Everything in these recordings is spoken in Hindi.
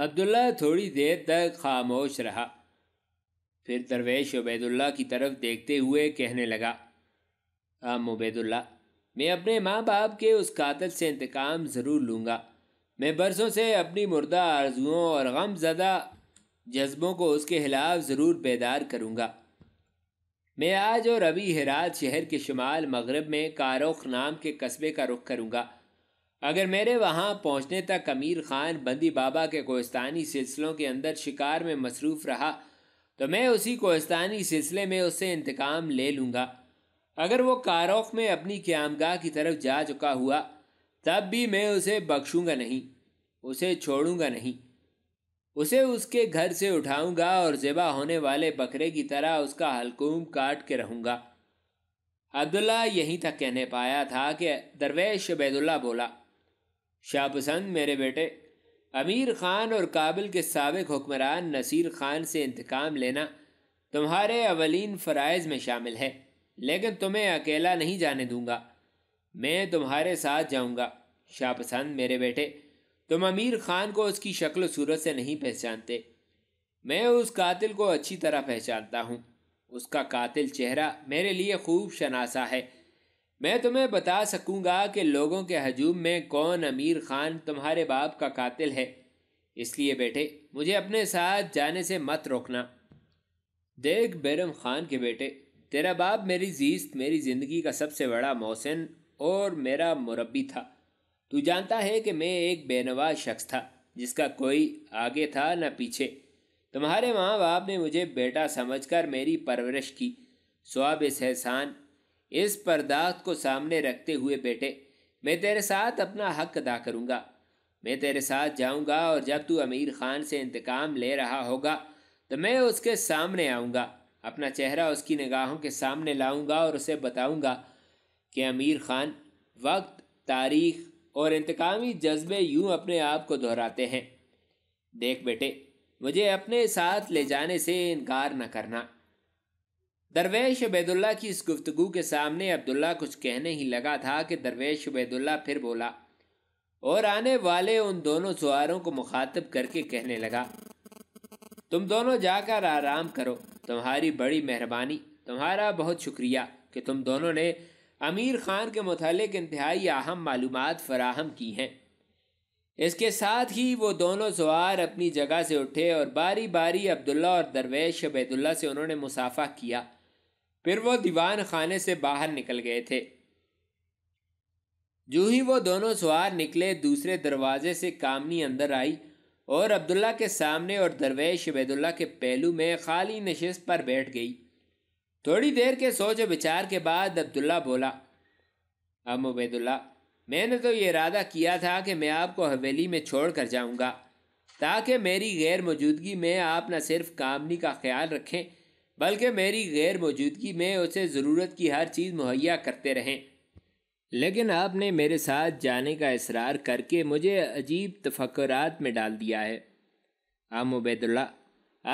अब्दुल्ला थोड़ी देर तक खामोश रहा फिर दरवेश उबैदुल्ला की तरफ देखते हुए कहने लगा आम उबैदुल्ला मैं अपने माँ बाप के उस कातल से इंतकाम ज़रूर लूँगा मैं बरसों से अपनी मुर्दा आर्जुओं और गम ज़दा जज्बों को उसके खिलाफ ज़रूर बेदार करूँगा मैं आज और अभी हिरात शहर के शुमाल मगरब में कारोख नाम के कस्बे का रुख करूँगा अगर मेरे वहाँ पहुँचने तक अमीर खान बंदी बाबा के कोस्तानी सिलसिलों के अंदर शिकार में मसरूफ़ रहा तो मैं उसी कोस्तानी सिलसिले में उससे इंतकाम ले लूँगा अगर वो कारोख में अपनी क्यामगाह की तरफ जा चुका हुआ तब भी मैं उसे बख्शूँगा नहीं उसे छोड़ूंगा नहीं उसे उसके घर से उठाऊंगा और ज़िबा होने वाले बकरे की तरह उसका हलकूम काट के रहूँगा अब्दुल्ला यहीं तक कहने पाया था कि दरवेश शबैदुल्ला बोला शाहपसंद मेरे बेटे अमीर खान और काबिल के सबक हुक्मरान नसीर खान से इंतकाम लेना तुम्हारे अवलिन फ़रज़ में शामिल है लेकिन तुम्हें अकेला नहीं जाने दूंगा मैं तुम्हारे साथ जाऊंगा पसंद मेरे बेटे तुम अमीर खान को उसकी शक्ल सूरत से नहीं पहचानते मैं उस कातिल को अच्छी तरह पहचानता हूँ उसका कातिल चेहरा मेरे लिए खूब शनासा है मैं तुम्हें बता सकूंगा कि लोगों के हजूम में कौन अमीर खान तुम्हारे बाप का कातिल है इसलिए बेटे मुझे अपने साथ जाने से मत रोकना देख बैरम खान के बेटे तेरा बाप मेरी जीस्त मेरी ज़िंदगी का सबसे बड़ा मोहसिन और मेरा मुरबी था तू जानता है कि मैं एक बेनवा शख्स था जिसका कोई आगे था न पीछे तुम्हारे माँ बाप ने मुझे बेटा समझकर मेरी परवरिश की स्वाब इस एहसान इस पर्दात को सामने रखते हुए बेटे मैं तेरे साथ अपना हक अदा करूँगा मैं तेरे साथ जाऊँगा और जब तू अमीर खान से इंतकाम ले रहा होगा तो मैं उसके सामने आऊँगा अपना चेहरा उसकी निगाहों के सामने लाऊंगा और उसे बताऊंगा कि अमीर खान वक्त तारीख और इंतकामी जज्बे यूं अपने आप को दोहराते हैं देख बेटे मुझे अपने साथ ले जाने से इनकार न करना दरवेश उबैदुल्ला की इस गुफ्तु के सामने अब्दुल्ला कुछ कहने ही लगा था कि दरवेश उबैदुल्ला फिर बोला और आने वाले उन दोनों सवारों को मुखातब करके कहने लगा तुम दोनों जाकर आराम करो तुम्हारी बड़ी मेहरबानी तुम्हारा बहुत शुक्रिया कि तुम दोनों ने अमीर खान के मतलब इंतहाई अहम मालूम फराहम की हैं इसके साथ ही वो दोनों सवार अपनी जगह से उठे और बारी बारी अब्दुल्ला और दरवेश उबैदुल्ला से उन्होंने मुसाफा किया फिर वो दीवान खाने से बाहर निकल गए थे जो ही वो दोनों सवार निकले दूसरे दरवाजे से कामनी अंदर आई और अब्दुल्ला के सामने और दरवेश उबैदुल्ला के पहलू में खाली नशस्त पर बैठ गई थोड़ी देर के सोच विचार के बाद अब्दुल्ला बोला अब उबैदुल्ला मैंने तो ये इरादा किया था कि मैं आपको हवेली में छोड़ कर जाऊँगा ताकि मेरी गैर मौजूदगी में आप न सिर्फ कामनी का ख्याल रखें बल्कि मेरी गैर मौजूदगी में उसे ज़रूरत की हर चीज़ मुहैया करते रहें लेकिन आपने मेरे साथ जाने का इसरार करके मुझे अजीब तफक्रात में डाल दिया है आम उबैदुल्ला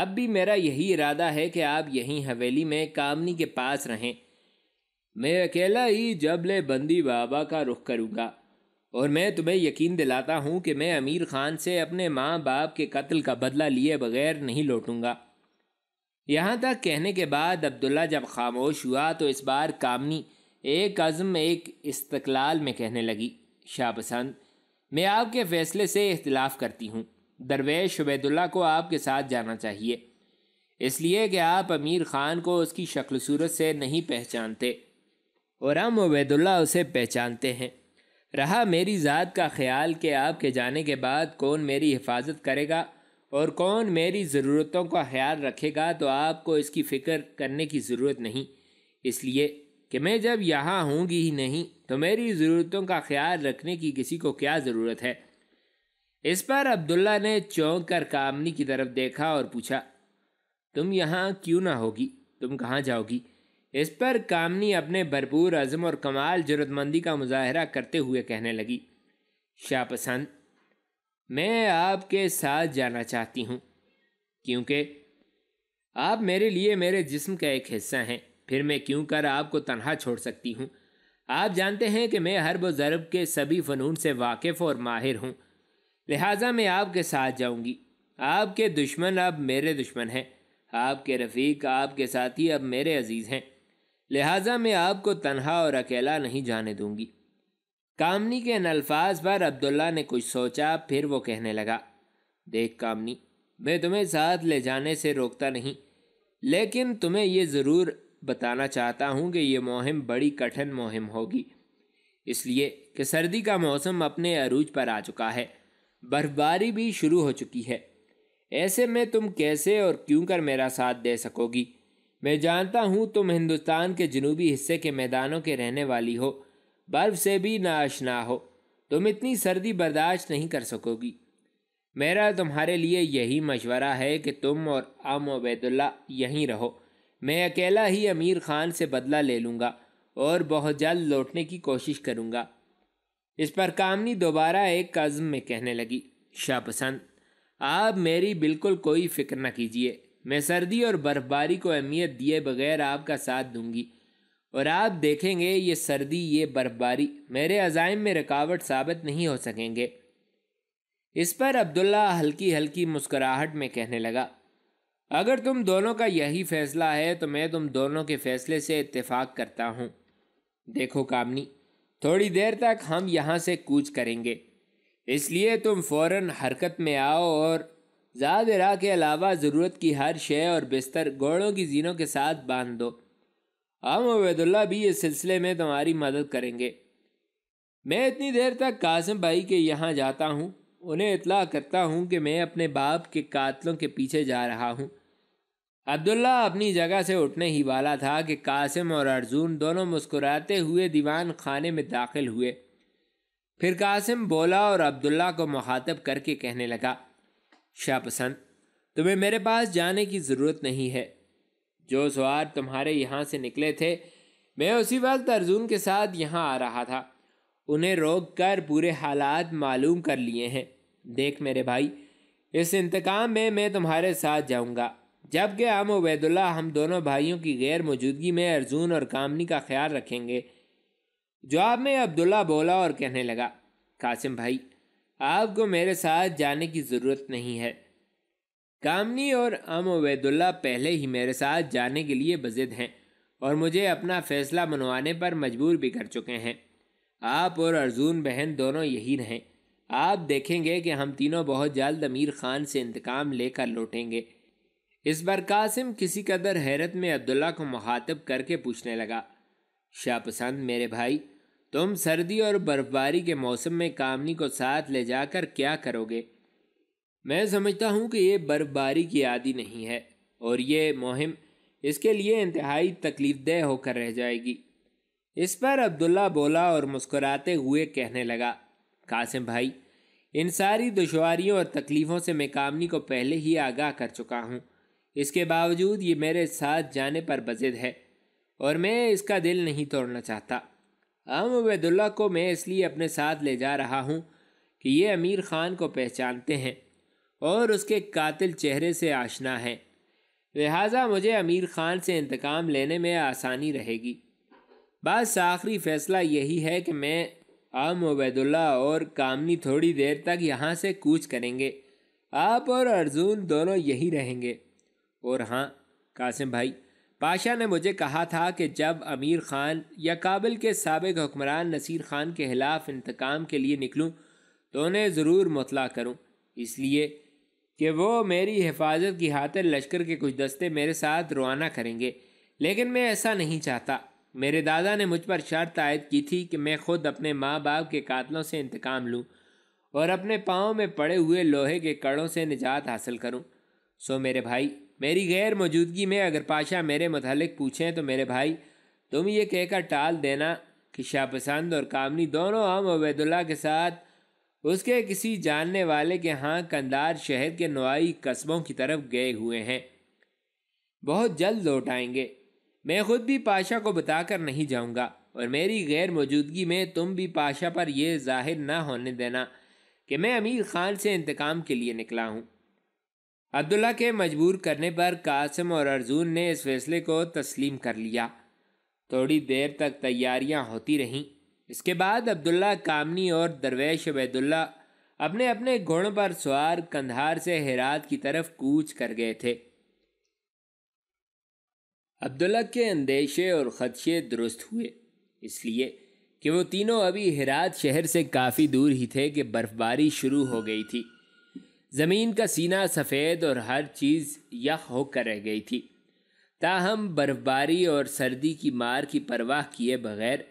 अब भी मेरा यही इरादा है कि आप यहीं हवेली में कामनी के पास रहें मैं अकेला ही जबले बंदी बाबा का रुख करूँगा और मैं तुम्हें यकीन दिलाता हूँ कि मैं अमीर खान से अपने माँ बाप के कत्ल का बदला लिए बगैर नहीं लौटूंगा यहाँ तक कहने के बाद अब्दुल्ला जब खामोश हुआ तो इस बार कामनी एक अज़म एक इस्तकलाल में कहने लगी शाह पसंद मैं आपके फ़ैसले से इख्तलाफ़ करती हूँ दरवेश उबैदुल्ला को आपके साथ जाना चाहिए इसलिए कि आप अमीर ख़ान को उसकी शक्ल सूरत से नहीं पहचानते और हम उबैदुल्ला उसे पहचानते हैं रहा मेरी ज़ात का ख्याल कि आपके जाने के बाद कौन मेरी हिफाजत करेगा और कौन मेरी ज़रूरतों का ख्याल रखेगा तो आपको इसकी फ़िक्र करने की ज़रूरत नहीं इसलिए कि मैं जब यहाँ होंगी ही नहीं तो मेरी ज़रूरतों का ख्याल रखने की किसी को क्या ज़रूरत है इस पर अब्दुल्ला ने चौंक कर कामनी की तरफ देखा और पूछा तुम यहाँ क्यों ना होगी तुम कहाँ जाओगी इस पर कामनी अपने भरपूर अज़म और कमाल जरूरतमंदी का मुजाहरा करते हुए कहने लगी शाह पसंद मैं आपके साथ जाना चाहती हूँ क्योंकि आप मेरे लिए मेरे जिस्म का एक हिस्सा हैं फिर मैं क्यों कर आपको तनहा छोड़ सकती हूँ आप जानते हैं कि मैं हरब ज़रब के सभी फ़नून से वाकिफ़ और माहिर हूँ लिहाजा मैं आपके साथ जाऊँगी आपके दुश्मन अब मेरे दुश्मन हैं आपके रफ़ीक आपके साथी अब मेरे अज़ीज़ हैं लिहाजा मैं आपको तनहा और अकेला नहीं जाने दूँगी कामनी के इन अल्फाज पर अब्दुल्ला ने कुछ सोचा फिर वो कहने लगा देख कामनी मैं तुम्हें साथ ले जाने से रोकता नहीं लेकिन तुम्हें ये ज़रूर बताना चाहता हूँ कि यह मुहिम बड़ी कठिन मुहिम होगी इसलिए कि सर्दी का मौसम अपने अरूज पर आ चुका है बर्फबारी भी शुरू हो चुकी है ऐसे में तुम कैसे और क्यों कर मेरा साथ दे सकोगी मैं जानता हूँ तुम हिंदुस्तान के जनूबी हिस्से के मैदानों के रहने वाली हो बर्फ से भी नाशना हो तुम इतनी सर्दी बर्दाश्त नहीं कर सकोगी मेरा तुम्हारे लिए यही मशवरा है कि तुम और आम वैदुल्ला यहीं रहो मैं अकेला ही अमीर खान से बदला ले लूँगा और बहुत जल्द लौटने की कोशिश करूँगा इस पर कामनी दोबारा एक कज़म में कहने लगी शाहपसंद आप मेरी बिल्कुल कोई फिक्र न कीजिए मैं सर्दी और बर्फ़बारी को अहमियत दिए बगैर आपका साथ दूंगी और आप देखेंगे ये सर्दी ये बर्फबारी मेरे अजायम में रुकावट साबित नहीं हो सकेंगे इस पर अब्दुल्ला हल्की हल्की मुस्कुराहट में कहने लगा अगर तुम दोनों का यही फैसला है तो मैं तुम दोनों के फैसले से इतफाक़ करता हूँ देखो कामनी थोड़ी देर तक हम यहाँ से कूच करेंगे इसलिए तुम फौरन हरकत में आओ और ज़्यादा के अलावा ज़रूरत की हर शे और बिस्तर घोड़ों की जीनों के साथ बांध दो हम वैदुल्ला भी इस सिलसिले में तुम्हारी मदद करेंगे मैं इतनी देर तक कासिम भाई के यहाँ जाता हूँ उन्हें इतला करता हूँ कि मैं अपने बाप के कातलों के पीछे जा रहा हूँ अब्दुल्ला अपनी जगह से उठने ही वाला था कि कासिम और अर्जुन दोनों मुस्कुराते हुए दीवान खाने में दाखिल हुए फिर कासिम बोला और अब्दुल्ला को मुखातब करके कहने लगा शाह पसंद तुम्हें मेरे पास जाने की ज़रूरत नहीं है जो सवार तुम्हारे यहाँ से निकले थे मैं उसी वक्त अर्जुन के साथ यहाँ आ रहा था उन्हें रोक कर पूरे हालात मालूम कर लिए हैं देख मेरे भाई इस इंतकाम में मैं तुम्हारे साथ जाऊँगा जबकि हम उबैदुल्ला हम दोनों भाइयों की गैर मौजूदगी में अर्जुन और कामनी का ख्याल रखेंगे जवाब में अब्दुल्ला बोला और कहने लगा कासिम भाई आपको मेरे साथ जाने की ज़रूरत नहीं है कामनी और अम वैदुल्ला पहले ही मेरे साथ जाने के लिए बजिद हैं और मुझे अपना फैसला मनवाने पर मजबूर भी कर चुके हैं आप और अर्जुन बहन दोनों यही रहें आप देखेंगे कि हम तीनों बहुत जल्द अमीर खान से इंतकाम लेकर लौटेंगे इस बार कासिम किसी कदर हैरत में अब्दुल्ला को मुखातब करके पूछने लगा शाहपसंद मेरे भाई तुम सर्दी और बर्फबारी के मौसम में कामनी को साथ ले जाकर क्या करोगे मैं समझता हूँ कि ये बर्फबारी की आदि नहीं है और ये मुहिम इसके लिए इंतहाई तकलीफदेह होकर रह जाएगी इस पर अब्दुल्ला बोला और मुस्कुराते हुए कहने लगा कासिम भाई इन सारी दुशारियों और तकलीफ़ों से मैं कामनी को पहले ही आगाह कर चुका हूँ इसके बावजूद ये मेरे साथ जाने पर बजिद है और मैं इसका दिल नहीं तोड़ना चाहता अम उबैदुल्ला को मैं इसलिए अपने साथ ले जा रहा हूँ कि ये अमीर ख़ान को पहचानते हैं और उसके कातिल चेहरे से आशना हैं लिहाजा मुझे अमीर खान से इंतकाम लेने में आसानी रहेगी बस आखिरी फ़ैसला यही है कि मैं आम उबैदुल्ला और कामनी थोड़ी देर तक यहाँ से कूच करेंगे आप और अर्जुन दोनों यही रहेंगे और हाँ कासिम भाई पाशा ने मुझे कहा था कि जब अमीर खान या काबिल के सबक हुक्मरान नसीर खान के ख़िलाफ़ इंतकाम के लिए निकलूं तो उन्हें ज़रूर मुतला करूं इसलिए कि वो मेरी हिफाजत की खातिर लश्कर के कुछ दस्ते मेरे साथ रवाना करेंगे लेकिन मैं ऐसा नहीं चाहता मेरे दादा ने मुझ पर शर्त आयद की थी कि मैं खुद अपने माँ बाप के कातलों से इंतकाम लूँ और अपने पाँव में पड़े हुए लोहे के कड़ों से निजात हासिल करूँ सो मेरे भाई मेरी गैर मौजूदगी में अगर पाशा मेरे मतलब पूछें तो मेरे भाई तुम ये कहकर टाल देना कि शाहपसंद और कामनी दोनों आम अवैदुल्ला के साथ उसके किसी जानने वाले के हाँ कंदार शहर के नवाई कस्बों की तरफ गए हुए हैं बहुत जल्द लौट आएंगे मैं खुद भी पाशा को बताकर नहीं जाऊंगा और मेरी गैर मौजूदगी में तुम भी पाशा पर यह जाहिर ना होने देना कि मैं अमीर खान से इंतकाम के लिए निकला हूँ अब्दुल्ला के मजबूर करने पर कासिम और अर्जुन ने इस फैसले को तस्लीम कर लिया थोड़ी देर तक तैयारियां होती रहीं इसके बाद अब्दुल्ला कामनी और दरवेश अबैदुल्ला अपने अपने घोड़ों पर सवार कंधार से हेरात की तरफ कूच कर गए थे अब्दुल्ला के अंदेशे और खदशे दुरुस्त हुए इसलिए कि वो तीनों अभी हेरात शहर से काफ़ी दूर ही थे कि बर्फ़बारी शुरू हो गई थी ज़मीन का सीना सफ़ेद और हर चीज़ यख होकर रह गई थी ताहम बर्फ़बारी और सर्दी की मार की परवाह किए बगैर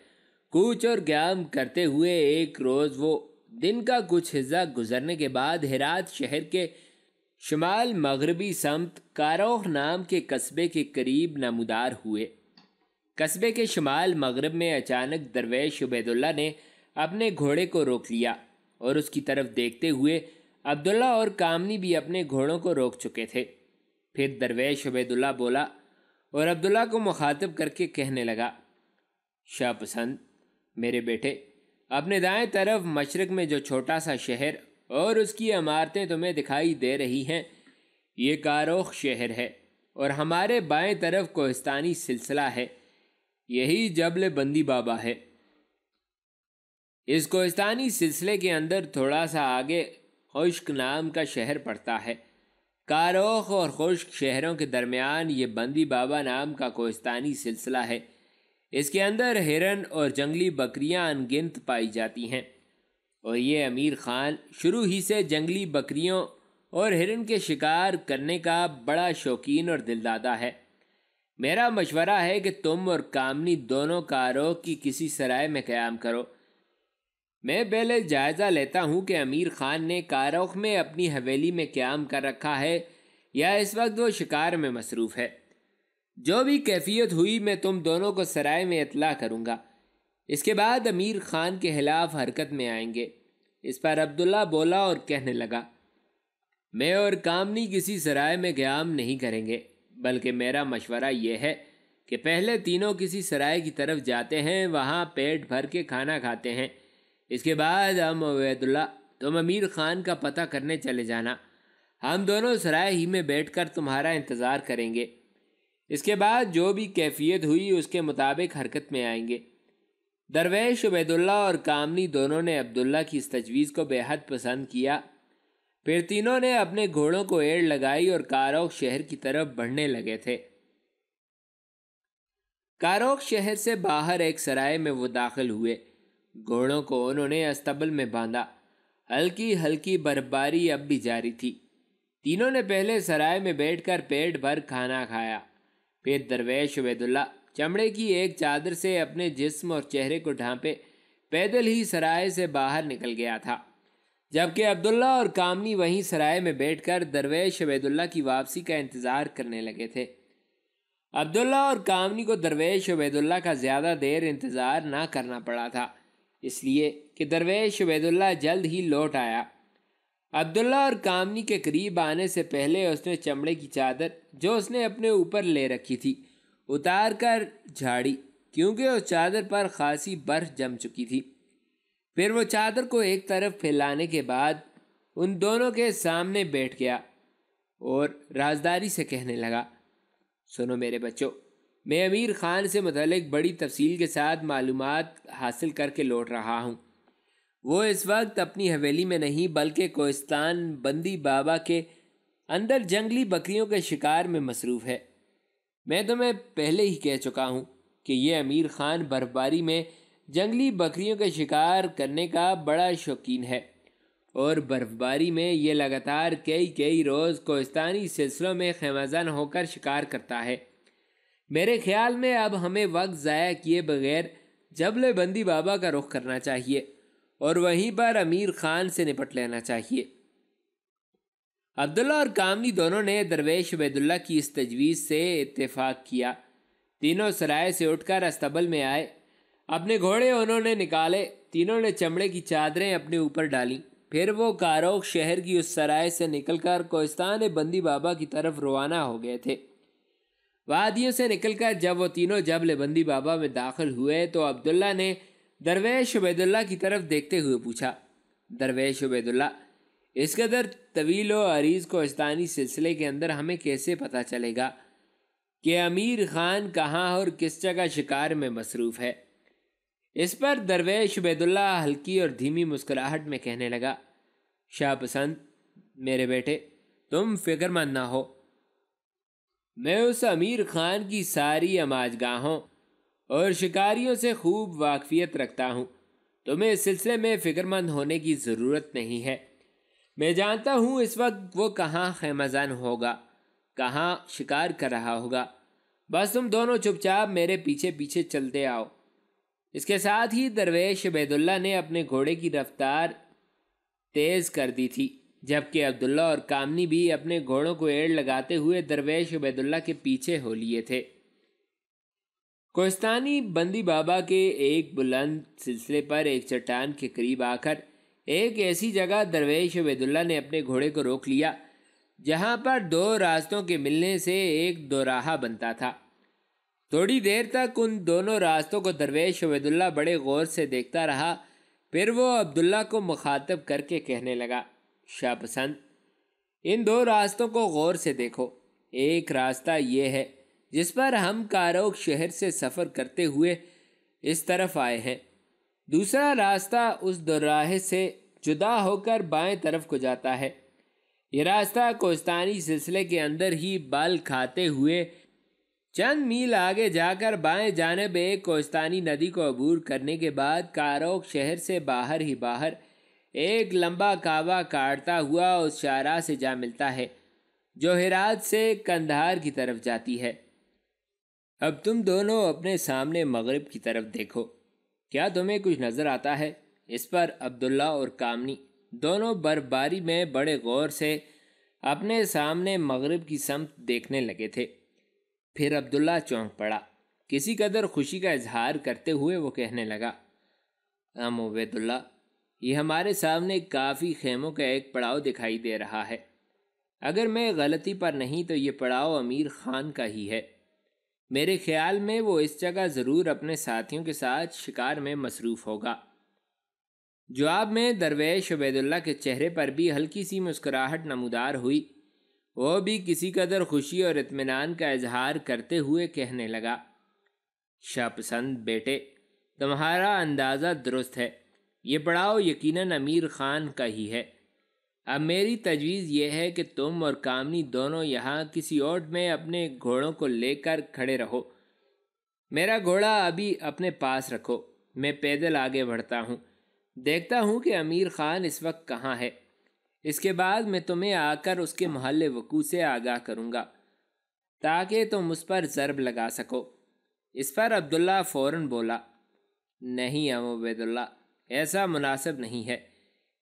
कूच और क्याम करते हुए एक रोज़ वो दिन का कुछ हिस्सा गुजरने के बाद हेरात शहर के शुमाल मगरबी समत कारोह नाम के कस्बे के करीब नमदार हुए कस्बे के शुमाल मगरब में अचानक दरवेश उबैदुल्ला ने अपने घोड़े को रोक लिया और उसकी तरफ देखते हुए अब्दुल्ला और कामनी भी अपने घोड़ों को रोक चुके थे फिर दरवेश उबैदुल्ला बोला और अब्दुल्ला को मुखातब करके कहने लगा शाह पसंद मेरे बेटे अपने दाएं तरफ मशरक में जो छोटा सा शहर और उसकी इमारतें तुम्हें दिखाई दे रही हैं ये कारोख शहर है और हमारे बाएं तरफ कोहिस्तानी सिलसिला है यही जबल बंदी बाबा है इस कोहिस्तानी सिलसिले के अंदर थोड़ा सा आगे खुश्क नाम का शहर पड़ता है कारोख और खुश्क शहरों के दरमियान ये बंदी बाबा नाम का कोहिस्तानी सिलसिला है इसके अंदर हिरन और जंगली बकरियां अनगिनत पाई जाती हैं और ये अमीर खान शुरू ही से जंगली बकरियों और हिरन के शिकार करने का बड़ा शौकीन और दिलदादा है मेरा मशवरा है कि तुम और कामनी दोनों कारों की किसी सराय में क्याम करो मैं पहले जायज़ा लेता हूँ कि अमीर खान ने कारोख में अपनी हवेली में क्याम कर रखा है या इस वक्त वो शिकार में मसरूफ़ है जो भी कैफियत हुई मैं तुम दोनों को सराय में इतला करूँगा इसके बाद अमीर खान के खिलाफ हरकत में आएंगे इस पर अब्दुल्ला बोला और कहने लगा मैं और कामनी किसी सराय में क्याम नहीं करेंगे बल्कि मेरा मशवरा यह है कि पहले तीनों किसी सराय की तरफ जाते हैं वहाँ पेट भर के खाना खाते हैं इसके बाद हम अवैदुल्ला तुम अमीर खान का पता करने चले जाना हम दोनों सराय ही में बैठकर तुम्हारा इंतज़ार करेंगे इसके बाद जो भी कैफियत हुई उसके मुताबिक हरकत में आएंगे दरवेश उबैदुल्ला और कामनी दोनों ने अब्दुल्ला की इस तजवीज़ को बेहद पसंद किया फिर तीनों ने अपने घोड़ों को एड़ लगाई और कारोक शहर की तरफ बढ़ने लगे थे कारोक शहर से बाहर एक सराय में वो दाखिल हुए घोड़ों को उन्होंने अस्तबल में बांधा हल्की हल्की बर्फबारी अब भी जारी थी तीनों ने पहले सराय में बैठकर पेट भर खाना खाया फिर दरवेश वैदुल्ला चमड़े की एक चादर से अपने जिस्म और चेहरे को ढांपे पैदल ही सराय से बाहर निकल गया था जबकि अब्दुल्ला और कामनी वहीं सराय में बैठकर दरवेश वैदुल्ला की वापसी का इंतज़ार करने लगे थे अब्दुल्ला और कामनी को दरवेश वैदुल्ला का ज़्यादा देर इंतज़ार ना करना पड़ा था इसलिए कि दरवेश वैदुल्ला जल्द ही लौट आया अब्दुल्ला और कामनी के करीब आने से पहले उसने चमड़े की चादर जो उसने अपने ऊपर ले रखी थी उतार कर झाड़ी क्योंकि उस चादर पर खासी बर्फ जम चुकी थी फिर वो चादर को एक तरफ फैलाने के बाद उन दोनों के सामने बैठ गया और राजदारी से कहने लगा सुनो मेरे बच्चों मैं अमीर खान से मतलब बड़ी तफसील के साथ मालूम हासिल करके लौट रहा हूँ वो इस वक्त अपनी हवेली में नहीं बल्कि कोस्तान बंदी बाबा के अंदर जंगली बकरियों के शिकार में मसरूफ़ है मैं तुम्हें पहले ही कह चुका हूँ कि ये अमीर ख़ान बर्फबारी में जंगली बकरियों के शिकार करने का बड़ा शौकीन है और बर्फबारी में ये लगातार कई कई रोज़ कोस्तानी सिलसिलों में खमाजन होकर शिकार करता है मेरे ख्याल में अब हमें वक्त ज़ाया किए बगैर जबले बंदी बाबा का रुख करना चाहिए और वहीं पर अमीर खान से निपट लेना चाहिए अब्दुल्ला और कामली दोनों ने दरवेश वैदुल्ला की इस तजवीज़ से इतफ़ाक़ किया तीनों सराय से उठकर अस्तबल में आए अपने घोड़े उन्होंने निकाले तीनों ने चमड़े की चादरें अपने ऊपर डाली फिर वो कारोक शहर की उस सराय से निकलकर कोस्तान बंदी बाबा की तरफ रवाना हो गए थे वादियों से निकलकर जब वो तीनों जबल बंदी बाबा में दाखिल हुए तो अब्दुल्ला ने दरवेश उबैदुल्ला की तरफ देखते हुए पूछा दरवेश उबैदुल्ला इस कदर तवील व अरीज कोस्तानी सिलसिले के अंदर हमें कैसे पता चलेगा कि अमीर खान कहाँ और किस जगह शिकार में मसरूफ़ है इस पर दरवेश उबैदुल्ला हल्की और धीमी मुस्कुराहट में कहने लगा शाह पसंद मेरे बेटे तुम फिक्रमंद ना हो मैं उस अमीर खान की सारी अमाजगाहों और शिकारियों से खूब वाकफियत रखता हूँ तुम्हें इस सिलसिले में फ़िक्रमंद होने की ज़रूरत नहीं है मैं जानता हूँ इस वक्त वो कहाँ खैमजान होगा कहाँ शिकार कर रहा होगा बस तुम दोनों चुपचाप मेरे पीछे पीछे चलते आओ इसके साथ ही दरवेश बैदुल्ला ने अपने घोड़े की रफ्तार तेज़ कर दी थी जबकि अब्दुल्ला और कामनी भी अपने घोड़ों को एड़ लगाते हुए दरवेश बैदुल्ला के पीछे हो लिए थे कोस्तानी बंदी बाबा के एक बुलंद सिलसिले पर एक चट्टान के करीब आकर एक ऐसी जगह दरवेश वैदुल्ला ने अपने घोड़े को रोक लिया जहाँ पर दो रास्तों के मिलने से एक दोराहा बनता था थोड़ी देर तक उन दोनों रास्तों को दरवेश वैदुल्ला बड़े गौर से देखता रहा फिर वो अब्दुल्ला को मुखातब करके कहने लगा पसंद इन दो रास्तों को गौर से देखो एक रास्ता ये है जिस पर हम कारोक शहर से सफ़र करते हुए इस तरफ आए हैं दूसरा रास्ता उस दौराहे से जुदा होकर बाएं तरफ को जाता है ये रास्ता कोस्तानी सिलसिले के अंदर ही बल खाते हुए चंद मील आगे जाकर बाएं जानब एक कोस्तानी नदी को अबूर करने के बाद कारोक शहर से बाहर ही बाहर एक लंबा कावा काटता हुआ उस शाहरा से जा मिलता है जो हिरात से कंधार की तरफ जाती है अब तुम दोनों अपने सामने मगरिब की तरफ देखो क्या तुम्हें कुछ नज़र आता है इस पर अब्दुल्ला और कामनी दोनों बर्फबारी में बड़े गौर से अपने सामने मगरिब की समत देखने लगे थे फिर अब्दुल्ला चौंक पड़ा किसी कदर खुशी का इजहार करते हुए वो कहने लगा हम उबैदुल्ला ये हमारे सामने काफ़ी खेमों का एक पड़ाव दिखाई दे रहा है अगर मैं गलती पर नहीं तो ये पड़ाव अमीर खान का ही है मेरे ख्याल में वो इस जगह ज़रूर अपने साथियों के साथ शिकार में मसरूफ़ होगा जवाब में दरवेश उबैदुल्ला के चेहरे पर भी हल्की सी मुस्कुराहट नमदार हुई वह भी किसी कदर खुशी और इतमान का इजहार करते हुए कहने लगा शाहपसंद बेटे तुम्हारा अंदाज़ा दुरुस्त है ये पड़ाव यकीनन अमीर ख़ान का ही है अब मेरी तजवीज़ यह है कि तुम और कामनी दोनों यहाँ किसी ओट में अपने घोड़ों को लेकर खड़े रहो मेरा घोड़ा अभी अपने पास रखो मैं पैदल आगे बढ़ता हूँ देखता हूँ कि अमीर ख़ान इस वक्त कहाँ है इसके बाद मैं तुम्हें आकर उसके महल वकू से आगाह करूँगा ताकि तुम उस पर ज़रब लगा सको इस पर अब्दुल्ला फ़ौर बोला नहीं अमोबैदुल्ला ऐसा मुनासिब नहीं है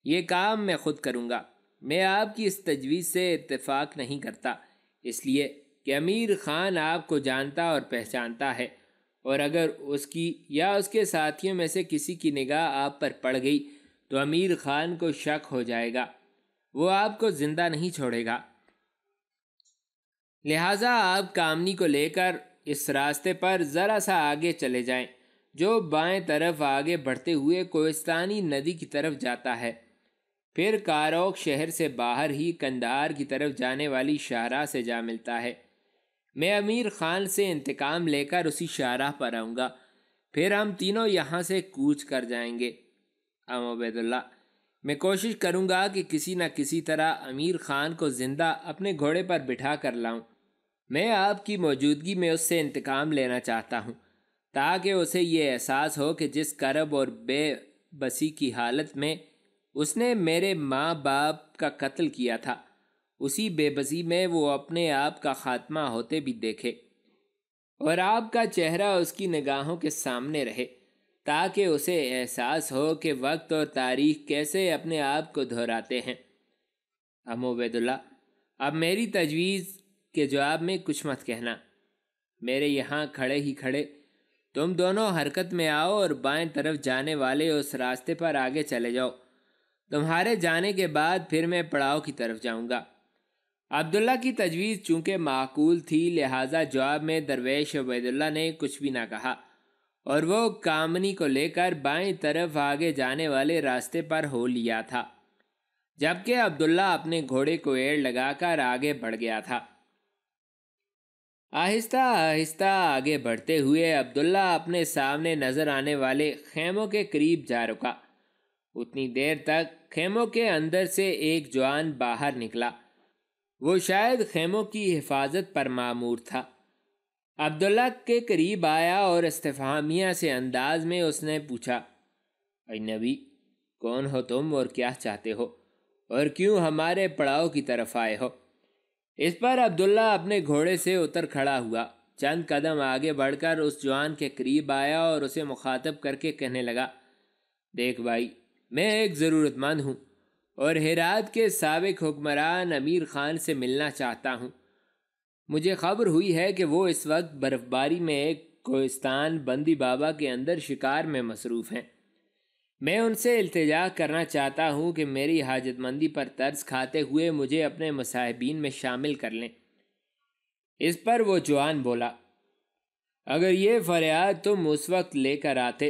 ये काम मैं खुद करूँगा मैं आपकी इस तजवीज़ से इतफ़ाक़ नहीं करता इसलिए कि अमीर ख़ान आपको जानता और पहचानता है और अगर उसकी या उसके साथियों में से किसी की निगाह आप पर पड़ गई तो अमीर ख़ान को शक हो जाएगा वो आपको ज़िंदा नहीं छोड़ेगा लिहाजा आप कामनी को लेकर इस रास्ते पर ज़रा सा आगे चले जाएं, जो बाएं तरफ आगे बढ़ते हुए कोस्तानी नदी की तरफ जाता है फिर कारोक शहर से बाहर ही कंदार की तरफ जाने वाली शाहराह से जा मिलता है मैं अमीर खान से इंतकाम लेकर उसी शाहराह पर आऊँगा फिर हम तीनों यहाँ से कूच कर जाएंगे अम उबैदुल्ला मैं कोशिश करूँगा कि किसी न किसी तरह अमीर खान को ज़िंदा अपने घोड़े पर बिठा कर लाऊँ मैं आपकी मौजूदगी में उससे इंतकाम लेना चाहता हूँ ताकि उसे ये एहसास हो कि जिस करब और बेबसी की हालत में उसने मेरे माँ बाप का कत्ल किया था उसी बेबसी में वो अपने आप का खात्मा होते भी देखे और आपका चेहरा उसकी निगाहों के सामने रहे ताकि उसे एहसास हो कि वक्त और तारीख कैसे अपने आप को दोहराते हैं अमोबैदुल्ला अब मेरी तजवीज़ के जवाब में कुछ मत कहना मेरे यहाँ खड़े ही खड़े तुम दोनों हरकत में आओ और बाएं तरफ जाने वाले उस रास्ते पर आगे चले जाओ तुम्हारे जाने के बाद फिर मैं पड़ाव की तरफ जाऊंगा अब्दुल्ला की तजवीज़ चूंकि माकूल थी लिहाजा जवाब में दरवेश उबैदुल्ला ने कुछ भी ना कहा और वो कामनी को लेकर बाएं तरफ आगे जाने वाले रास्ते पर हो लिया था जबकि अब्दुल्ला अपने घोड़े को एड़ लगाकर आगे बढ़ गया था आहिस्ता आहिस्ता आगे बढ़ते हुए अब्दुल्ला अपने सामने नज़र आने वाले खेमों के करीब जा रुका उतनी देर तक खेमों के अंदर से एक जवान बाहर निकला वो शायद खेमों की हिफाजत पर मामूर था अब्दुल्ला के करीब आया और इस्तेफामिया से अंदाज में उसने पूछा अनबी कौन हो तुम और क्या चाहते हो और क्यों हमारे पड़ाव की तरफ आए हो इस पर अब्दुल्ला अपने घोड़े से उतर खड़ा हुआ चंद कदम आगे बढ़कर उस जवान के करीब आया और उसे मुखातब करके कहने लगा देख भाई मैं एक ज़रूरतमंद हूँ और हेरात के सबक हुक्मरान अमीर ख़ान से मिलना चाहता हूँ मुझे खबर हुई है कि वो इस वक्त बर्फ़बारी में एक कोस्तान बंदी बाबा के अंदर शिकार में मसरूफ़ हैं मैं उनसे अल्तजा करना चाहता हूँ कि मेरी हाजतमंदी पर तर्ज खाते हुए मुझे अपने मसाहबीन में शामिल कर लें इस पर वो जवान बोला अगर ये फरियाद तुम उस वक्त लेकर आते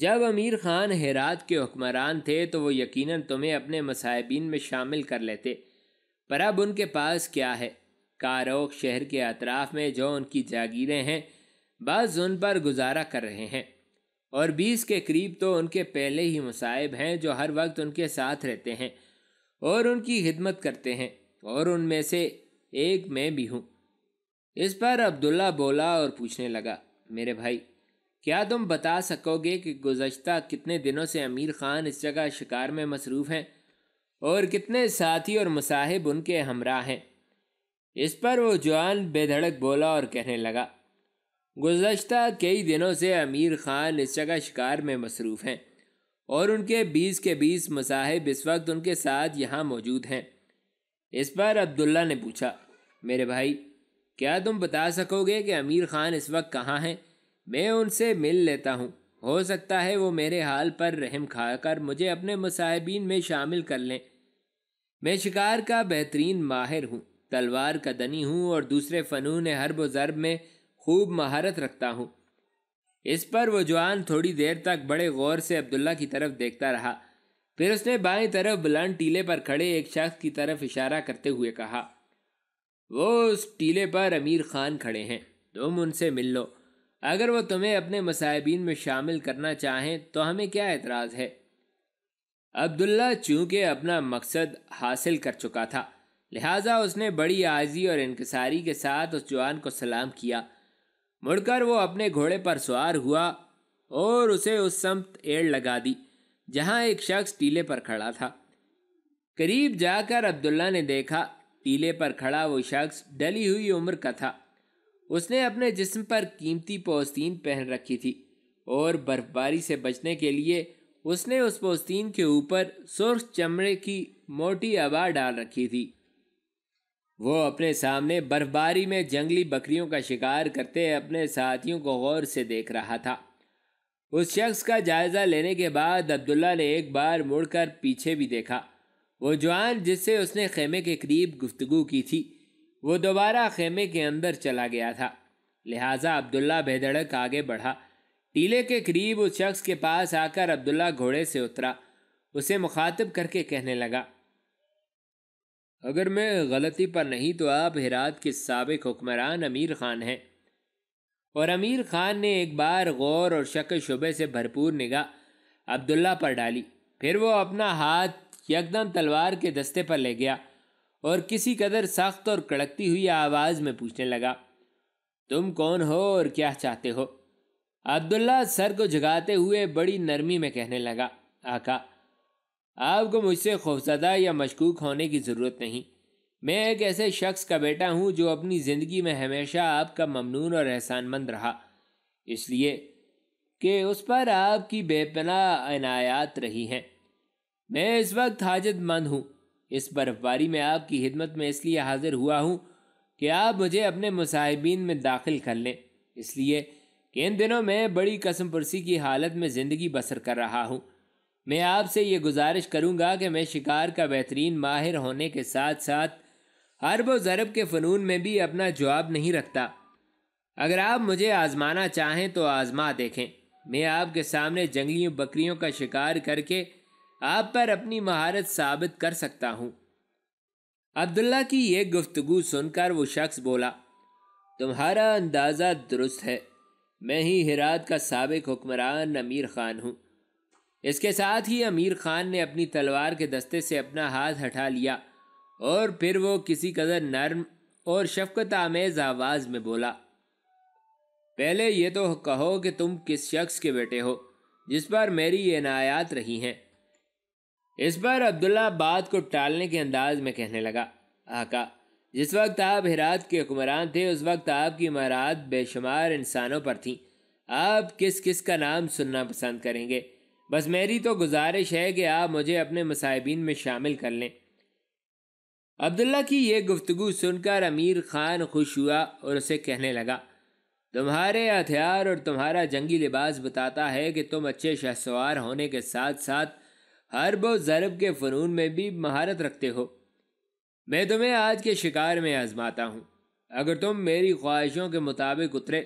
जब अमीर खान हेरात के हुक्मरान थे तो वो यकीनन तुम्हें अपने मसाहबीन में शामिल कर लेते पर अब उनके पास क्या है कारोक शहर के अतराफ़ में जो उनकी जागीरें हैं बस उन पर गुजारा कर रहे हैं और बीस के करीब तो उनके पहले ही मुसाहब हैं जो हर वक्त उनके साथ रहते हैं और उनकी खिदमत करते हैं और उनमें से एक मैं भी हूँ इस पर अब्दुल्ला बोला और पूछने लगा मेरे भाई क्या तुम बता सकोगे कि गुज्त कितने दिनों से अमीर ख़ान इस जगह शिकार में मसरूफ़ हैं और कितने साथी और मसाहिब उनके हमरा हैं इस पर वो जवान बेधड़क बोला और कहने लगा गुज्त कई दिनों से अमीर ख़ान इस जगह शिकार में मसरूफ़ हैं और उनके बीस के बीस मसाहिब इस वक्त उनके साथ यहाँ मौजूद हैं इस पर अब्दुल्ला ने पूछा मेरे भाई क्या तुम बता सकोगे कि अमीर ख़ान इस वक्त कहाँ हैं मैं उनसे मिल लेता हूँ हो सकता है वो मेरे हाल पर रहम खाकर मुझे अपने मुसाहबीन में शामिल कर लें मैं शिकार का बेहतरीन माहिर हूँ तलवार का दनी हूँ और दूसरे फ़नून हरब ज़रब में खूब महारत रखता हूँ इस पर वो जवान थोड़ी देर तक बड़े गौर से अब्दुल्ला की तरफ देखता रहा फिर उसने बाएं तरफ बुलंद टीले पर खड़े एक शख्स की तरफ इशारा करते हुए कहा वो उस टीले पर अमीर खान खड़े हैं तुम उनसे मिल लो अगर वो तुम्हें अपने मसाहबीन में शामिल करना चाहें तो हमें क्या एतराज़ है अब्दुल्ला चूँकि अपना मकसद हासिल कर चुका था लिहाजा उसने बड़ी आजी और इनकसारी के साथ उस जवान को सलाम किया मुड़कर वो अपने घोड़े पर सवार हुआ और उसे उस समत एड़ लगा दी जहाँ एक शख्स टीले पर खड़ा था करीब जाकर अब्दुल्ला ने देखा टीले पर खड़ा वो शख्स डली हुई उम्र का था उसने अपने जिस्म पर कीमती पोस्तीन पहन रखी थी और बर्फबारी से बचने के लिए उसने उस पोस्तीन के ऊपर सुर्ख चमड़े की मोटी आबा डाल रखी थी वो अपने सामने बर्फबारी में जंगली बकरियों का शिकार करते अपने साथियों को गौर से देख रहा था उस शख्स का जायज़ा लेने के बाद अब्दुल्ला ने एक बार मुड़कर पीछे भी देखा वो जवान जिससे उसने खेमे के करीब गुफ्तगू की थी वो दोबारा खेमे के अंदर चला गया था लिहाजा अब्दुल्ला बेधड़क आगे बढ़ा टीले के करीब उस शख्स के पास आकर अब्दुल्ला घोड़े से उतरा उसे मुखातब करके कहने लगा अगर मैं गलती पर नहीं तो आप हिरात के सबक हुक्मरान अमीर ख़ान हैं और अमीर ख़ान ने एक बार गौर और शक शुबे से भरपूर निगाह अब्दुल्ला पर डाली फिर वो अपना हाथ यकदम तलवार के दस्ते पर ले गया और किसी कदर सख्त और कड़कती हुई आवाज़ में पूछने लगा तुम कौन हो और क्या चाहते हो अब्दुल्ला सर को जगाते हुए बड़ी नरमी में कहने लगा आका आपको मुझसे खौफजदा या मशकूक होने की ज़रूरत नहीं मैं एक ऐसे शख्स का बेटा हूँ जो अपनी ज़िंदगी में हमेशा आपका ममनून और एहसानमंद रहा इसलिए कि उस पर आपकी बेपना अनायात रही हैं मैं इस वक्त हाजतमंद हूँ इस बर्फबारी में आपकी खिदमत में इसलिए हाज़िर हुआ हूँ कि आप मुझे अपने मुसाहिबीन में दाखिल कर लें इसलिए कि इन दिनों मैं बड़ी कसम पुरसी की हालत में ज़िंदगी बसर कर रहा हूँ मैं आपसे ये गुजारिश करूँगा कि मैं शिकार का बेहतरीन माहिर होने के साथ साथ हरब ज़रब के फ़नून में भी अपना जवाब नहीं रखता अगर आप मुझे आज़माना चाहें तो आज़मा देखें मैं आपके सामने जंगली बकरियों का शिकार करके आप पर अपनी महारत साबित कर सकता हूँ अब्दुल्ला की यह गुफ्तगु सुनकर वो शख्स बोला तुम्हारा अंदाज़ा दुरुस्त है मैं ही हिरात का सबक हुक्मरान अमीर ख़ान हूँ इसके साथ ही अमीर ख़ान ने अपनी तलवार के दस्ते से अपना हाथ हटा लिया और फिर वो किसी कदर नर्म और शफकत आमेज़ आवाज़ में बोला पहले ये तो कहो कि तुम किस शख्स के बेटे हो जिस पर मेरी ये नायात रही हैं इस पर अब्दुल्ला बात को टालने के अंदाज में कहने लगा आका जिस वक्त आप हिरात के हुक्मरान थे उस वक्त आपकी इमारात बेशुमार इंसानों पर थी आप किस किस का नाम सुनना पसंद करेंगे बस मेरी तो गुजारिश है कि आप मुझे अपने मसाइबीन में शामिल कर लें अब्दुल्ला की यह गुफ्तगु सुनकर अमीर खान खुश हुआ और उसे कहने लगा तुम्हारे हथियार और तुम्हारा जंगी लिबास बताता है कि तुम अच्छे शहसवार होने के साथ साथ हर और ज़रब के फ़नून में भी महारत रखते हो मैं तुम्हें आज के शिकार में आजमाता हूँ अगर तुम मेरी ख्वाहिशों के मुताबिक उतरे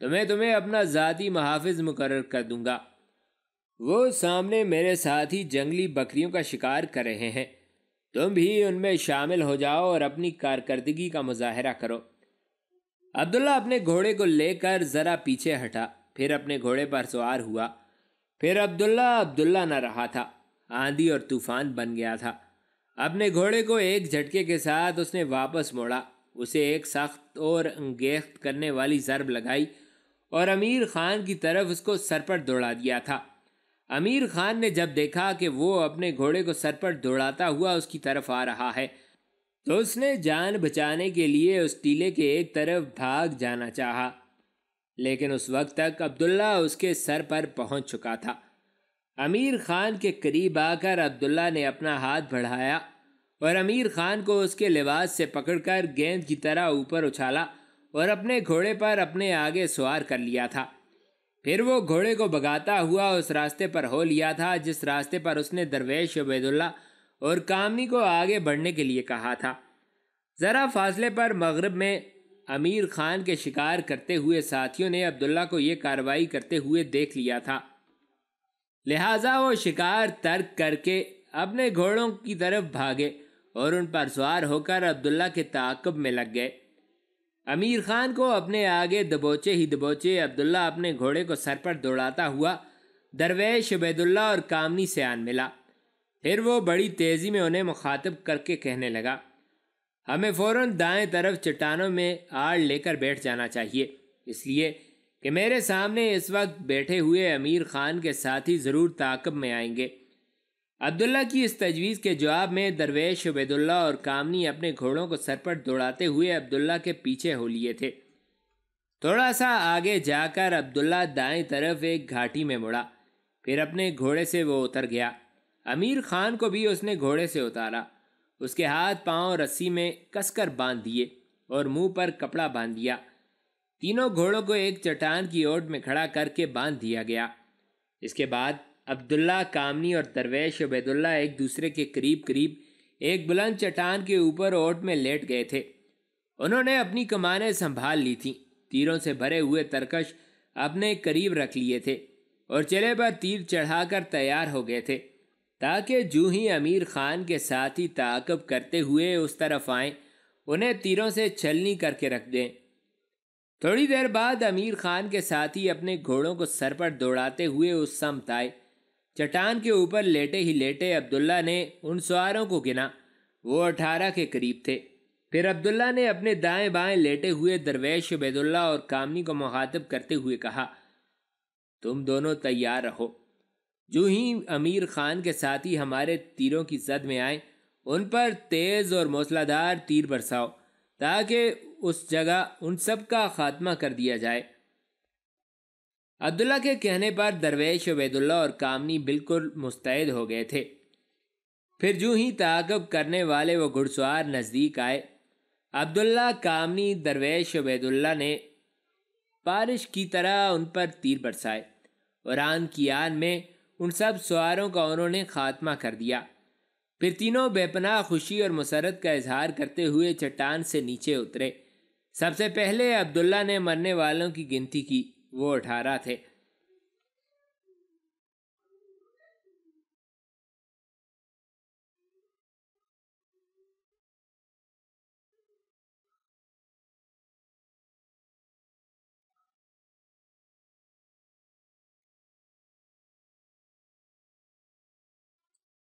तो मैं तुम्हें अपना ज़ाती मुहाफ़ मुकर कर दूँगा वो सामने मेरे साथ ही जंगली बकरियों का शिकार कर रहे हैं तुम भी उनमें शामिल हो जाओ और अपनी कारकर्दगी का मुजाहरा करो अब्दुल्ला अपने घोड़े को लेकर ज़रा पीछे हटा फिर अपने घोड़े पर सवार हुआ फिर अब्दुल्ला अब्दुल्ला न रहा था आंधी और तूफान बन गया था अपने घोड़े को एक झटके के साथ उसने वापस मोड़ा उसे एक सख्त और गेख्त करने वाली ज़रब लगाई और अमीर खान की तरफ उसको सर पर दौड़ा दिया था अमीर खान ने जब देखा कि वो अपने घोड़े को सर पर दौड़ाता हुआ उसकी तरफ आ रहा है तो उसने जान बचाने के लिए उस टीले के एक तरफ भाग जाना चाहा लेकिन उस वक्त तक अब्दुल्ला उसके सर पर पहुंच चुका था अमीर खान के करीब आकर अब्दुल्ला ने अपना हाथ बढ़ाया और अमीर खान को उसके लिबास से पकड़कर गेंद की तरह ऊपर उछाला और अपने घोड़े पर अपने आगे सवार कर लिया था फिर वो घोड़े को भगाता हुआ उस रास्ते पर हो लिया था जिस रास्ते पर उसने दरवेश उबैदुल्ला और कामनी को आगे बढ़ने के लिए कहा था ज़रा फासले पर मगरब में अमीर खान के शिकार करते हुए साथियों ने अब्दुल्ला को ये कार्रवाई करते हुए देख लिया था लिहाजा वो शिकार तर्क करके अपने घोड़ों की तरफ भागे और उन पर सवार होकर अब्दुल्ला के ताकब में लग गए अमीर खान को अपने आगे दबोचे ही दबोचे अब्दुल्ला अपने घोड़े को सर पर दौड़ाता हुआ दरवेश बैदुल्ला और कामनी से आन मिला फिर वो बड़ी तेज़ी में उन्हें मुखातब करके कहने लगा हमें फ़ौर दाएं तरफ चट्टानों में आड़ लेकर बैठ जाना चाहिए इसलिए कि मेरे सामने इस वक्त बैठे हुए अमीर खान के साथी ज़रूर ताकब में आएंगे अब्दुल्ला की इस तजवीज़ के जवाब में दरवेश उबैदुल्ला और कामनी अपने घोड़ों को सरपट दौड़ाते हुए अब्दुल्ला के पीछे हो लिए थे थोड़ा सा आगे जाकर अब्दुल्ला दाएं तरफ एक घाटी में मुड़ा फिर अपने घोड़े से वो उतर गया अमीर खान को भी उसने घोड़े से उतारा उसके हाथ पांव रस्सी में कसकर बांध दिए और मुंह पर कपड़ा बांध दिया तीनों घोड़ों को एक चट्टान की ओट में खड़ा करके बांध दिया गया इसके बाद अब्दुल्ला कामनी और दरवेश उबैदुल्ला एक दूसरे के करीब करीब एक बुलंद चट्टान के ऊपर ओट में लेट गए थे उन्होंने अपनी कमानें संभाल ली थीं तीरों से भरे हुए तरकश अपने करीब रख लिए थे और चले पर तीर चढ़ाकर तैयार हो गए थे ताकि जू ही अमीर खान के साथ ही ताकब करते हुए उस तरफ आएं उन्हें तीरों से छलनी करके रख दें थोड़ी देर बाद अमीर खान के साथी अपने घोड़ों को सर पर दौड़ाते हुए उस समत आए चट्टान के ऊपर लेटे ही लेटे अब्दुल्ला ने उन सवारों को गिना वो अठारह के करीब थे फिर अब्दुल्ला ने अपने दाएं बाएं लेटे हुए दरवेश बैदुल्ला और कामनी को मुखातब करते हुए कहा तुम दोनों तैयार रहो जो ही अमीर खान के साथी हमारे तीरों की जद में आए उन पर तेज़ और मौसलाधार तीर बरसाओ ताकि उस जगह उन सब का खात्मा कर दिया जाए अब्दुल्ला के कहने पर दरवेश वैदुल्ला और कामनी बिल्कुल मुस्तैद हो गए थे फिर जूँ ही ताकब करने वाले वो घुड़सवार नज़दीक आए अब्दुल्ला कामनी दरवेश वैदुल्ला ने बारिश की तरह उन पर तीर बरसाए और आन की आन में उन सब सवारों का उन्होंने खात्मा कर दिया फिर तीनों बेपनाह खुशी और मसरत का इजहार करते हुए चट्टान से नीचे उतरे सबसे पहले अब्दुल्ला ने मरने वालों की गिनती की वो अठारह थे